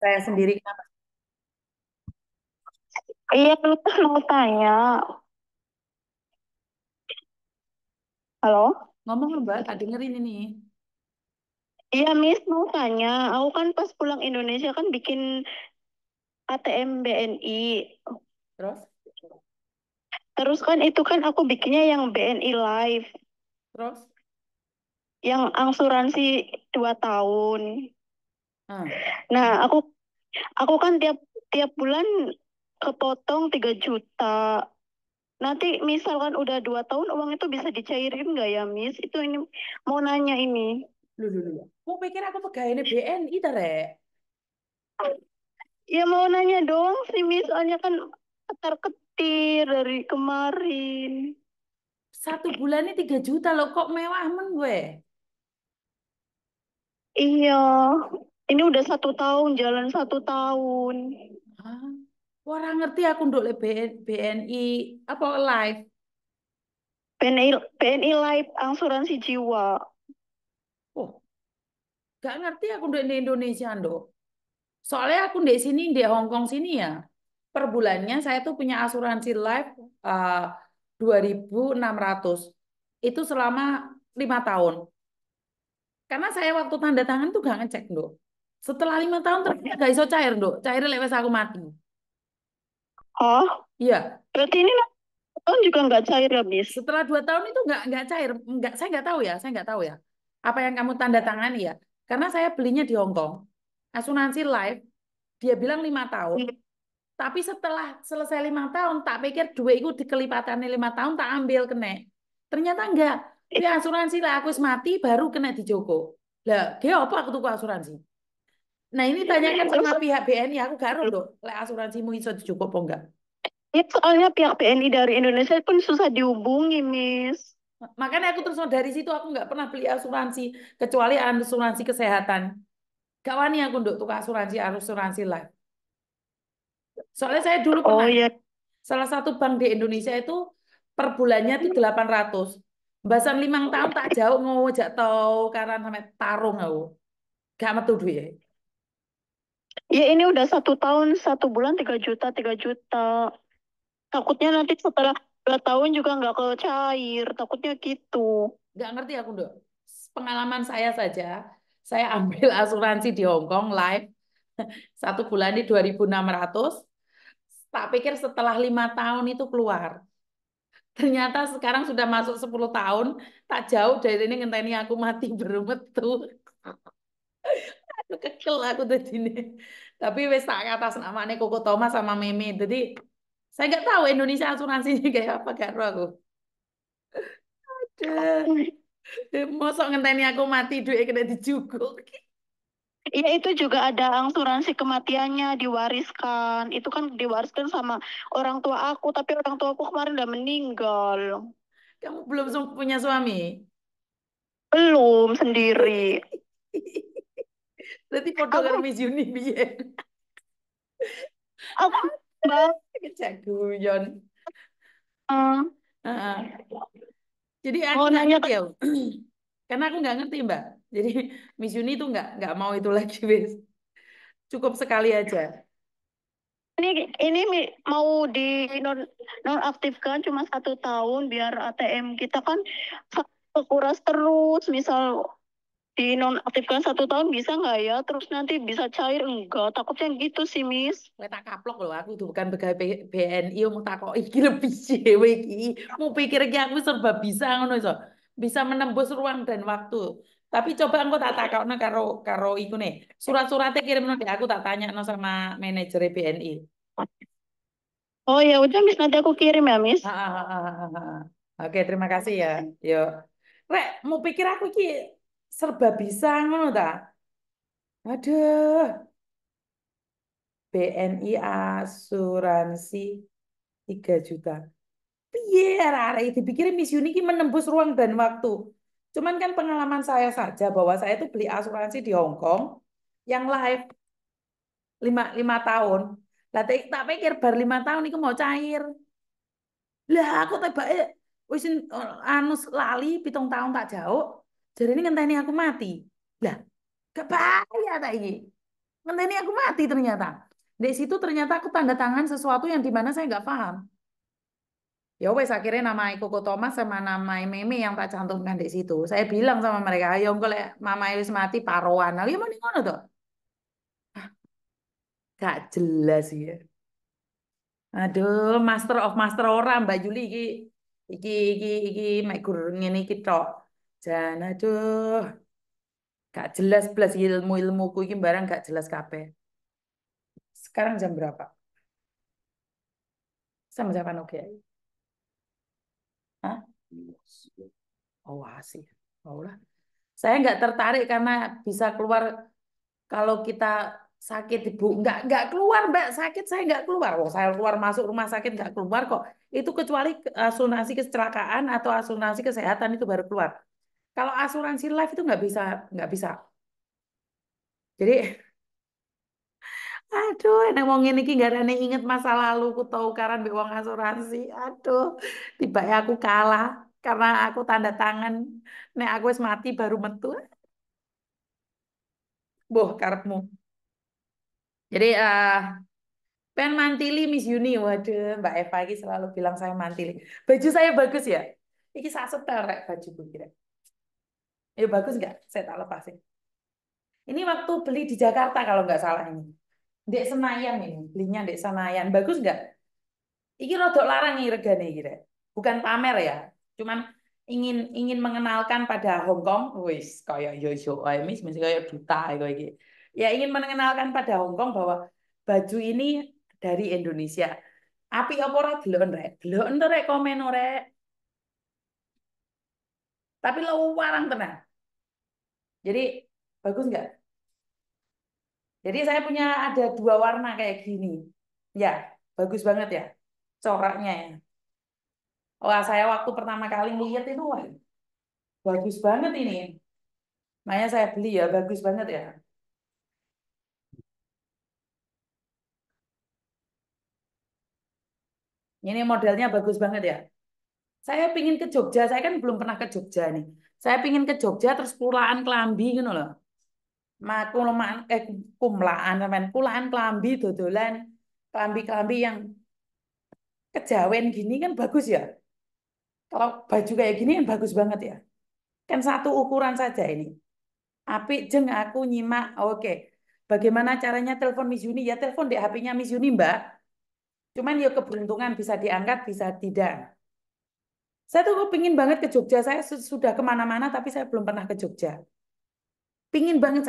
Saya sendiri kenapa? Iya, Luta mau tanya. Halo? Ngomong Mbak, tadi dengerin ini. Iya, Miss mau tanya. Aku kan pas pulang Indonesia kan bikin ATM BNI. Terus? Terus kan itu kan aku bikinnya yang BNI Live. Terus? Yang angsuransi dua tahun. Hmm. Nah, aku aku kan tiap tiap bulan kepotong 3 juta. Nanti misalkan udah dua tahun uang itu bisa dicairin nggak ya, Miss? Itu ini mau nanya ini. Lu loh. Mau pikir aku pegawai BNI ta, Rek? Ya mau nanya doang sih, Miss. Soalnya kan ketar-ketir dari kemarin. Satu bulan ini 3 juta loh, kok mewah men gue? Iya. Ini udah satu tahun, jalan satu tahun. Hah? Ah. Orang ngerti aku BN, BNI apa live? BNI BNI live asuransi jiwa. Oh. Gak ngerti aku untuk di Indonesia ando Soalnya aku di sini di Hongkong sini ya. Per bulannya saya tuh punya asuransi live uh, eh, 2600. Itu selama lima tahun. Karena saya waktu tanda tangan tuh gak ngecek, Dok. Setelah lima tahun terakhir gak iso cair, Dok. Cair lepas aku mati. Oh? Iya. Berarti ini tahun juga nggak cair habis. Ya, setelah dua tahun itu nggak nggak cair, nggak saya nggak tahu ya, saya nggak tahu ya. Apa yang kamu tanda tangani ya? Karena saya belinya di Hong Kong, asuransi life, dia bilang lima tahun. Hmm. Tapi setelah selesai lima tahun, tak pikir dua itu dikelipatannya lima tahun, tak ambil kena. Ternyata enggak. Ya asuransi lah, aku mati baru kena di Joko. Lah, dia apa aku tuku asuransi? Nah ini iya, tanyakan iya. sama pihak BNI, aku gak loh, le asuransimu iso cukup apa enggak? Itu iya, soalnya pihak BNI dari Indonesia pun susah dihubungi, Miss. Makanya aku terus dari situ aku nggak pernah beli asuransi kecuali asuransi kesehatan. Gak wani aku untuk tukar asuransi asuransi lain. Soalnya saya dulu oh, pernah oh, iya. salah satu bank di Indonesia itu per bulannya itu 800. Bahasan limang tahun tak jauh mau jatuh karena namanya tarung aku. Gak metu duit. Ya ini udah satu tahun satu bulan tiga juta tiga juta. Takutnya nanti setelah dua tahun juga nggak cair, Takutnya gitu. Nggak ngerti aku dok. Pengalaman saya saja, saya ambil asuransi di Hong Kong live satu bulan di 2.600. Tak pikir setelah lima tahun itu keluar. Ternyata sekarang sudah masuk sepuluh tahun, tak jauh dari ini ngenteni aku mati berumet tuh kekel aku tadi tapi wes tak atas nih Koko Thomas sama Meme jadi saya nggak tahu Indonesia asuransinya kayak apa kayak aku ada eh, mosok ngenteni aku mati duit kena dijukul Iya itu juga ada asuransi kematiannya diwariskan. Itu kan diwariskan sama orang tua aku, tapi orang tua aku kemarin udah meninggal. Kamu belum punya suami? Belum sendiri. Berarti foto karo Miss Yuni biyen. Apa? Kejaguyon. guyon. Jadi aku oh, nanya ya. Karena aku nggak ngerti, Mbak. Jadi Miss Yuni tuh nggak nggak mau itu lagi, wis. Cukup sekali aja. Ini ini mau di non non cuma satu tahun biar ATM kita kan kekuras terus misal dinonaktifkan satu tahun bisa nggak ya? Terus nanti bisa cair enggak? Takutnya gitu sih, Miss. Nggak tak kaplok loh, aku tuh bukan pegawai BNI, mau kok iki lebih jewe iki. Mau pikir iki aku serba bisa ngono iso. Bisa menembus ruang dan waktu. Tapi coba aku tak takokno karo karo itu nih. Surat-suratnya kirim nanti aku tak tanya sama manajer BNI. Oh ya udah Miss nanti aku kirim ya Miss. Ah, okay, Oke terima kasih ya. Yuk. Rek, mau pikir aku ki serba bisa ngono ta. Aduh. BNI asuransi 3 juta. Piye arek dipikir Miss Yuni menembus ruang dan waktu. Cuman kan pengalaman saya saja bahwa saya itu beli asuransi di Hong Kong yang live lima 5 tahun. Lah tak pikir bar lima tahun itu mau cair. Lah aku tiba wis eh, anus lali pitung tahun tak jauh jadi ini ngenteni aku mati. Lah, gak bahaya tak ini. Ngenteni aku mati ternyata. Di situ ternyata aku tanda tangan sesuatu yang dimana saya nggak paham. Ya wes akhirnya nama Koko Thomas sama nama Meme yang tak cantumkan di situ. Saya bilang sama mereka, ayo kalau mama Iris e mati paruan lagi ya mau mau ngono tuh. Gak jelas ya. Aduh, master of master orang Mbak Juli iki iki iki iki mek ini ngene Jana aduh. Gak jelas plus ilmu-ilmuku ini barang gak jelas kape Sekarang jam berapa? Sama siapa oke? Hah? Oh, asih. Oh, lah. Saya nggak tertarik karena bisa keluar kalau kita sakit ibu nggak nggak keluar mbak sakit saya nggak keluar oh, saya keluar masuk rumah sakit nggak keluar kok itu kecuali eh, asuransi kecelakaan atau asuransi kesehatan itu baru keluar kalau asuransi life itu nggak bisa, nggak bisa. Jadi, aduh, enak mau ngene iki nggak ada inget masa lalu ku tahu karan be uang asuransi. Aduh, tiba ya aku kalah karena aku tanda tangan. Nek aku wis mati baru metu. Boh, karepmu. Jadi, uh, eh, Pen mantili Miss Uni. Waduh, Mbak Eva lagi selalu bilang saya mantili. Baju saya bagus ya? ini sak setel rek bajuku kira. Ya bagus nggak? Saya tak lepasin. Ini waktu beli di Jakarta kalau nggak salah ini. Dek Senayan ini, belinya Dek Senayan. Bagus nggak? Iki rodok larang nih regane kira. Bukan pamer ya, cuman ingin ingin mengenalkan pada Hong Kong, wis kayak yo yo mis mesti kayak duta kayak gitu. Ya ingin mengenalkan pada Hong Kong bahwa baju ini dari Indonesia. Api apa ora delon rek? Delon komen rek. Tapi lo warang tenang. Jadi bagus nggak? Jadi saya punya ada dua warna kayak gini. Ya, bagus banget ya coraknya ya. Wah, saya waktu pertama kali lihat itu wah, bagus banget ini. Makanya saya beli ya, bagus banget ya. Ini modelnya bagus banget ya. Saya pingin ke Jogja, saya kan belum pernah ke Jogja nih. Saya pingin ke Jogja terus pulaan kelambi gitu loh. Maku lemah eh kumlaan sampean pulaan kelambi dodolan kelambi-kelambi yang kejawen gini kan bagus ya. Kalau baju kayak gini kan bagus banget ya. Kan satu ukuran saja ini. Api jeng aku nyimak. Oke. Bagaimana caranya telepon Miss Yuni? Ya telepon di HP-nya Miss Yuni, Mbak. Cuman ya keberuntungan bisa diangkat, bisa tidak. Saya tuh pingin banget ke Jogja. Saya sudah kemana-mana tapi saya belum pernah ke Jogja. Pingin banget saya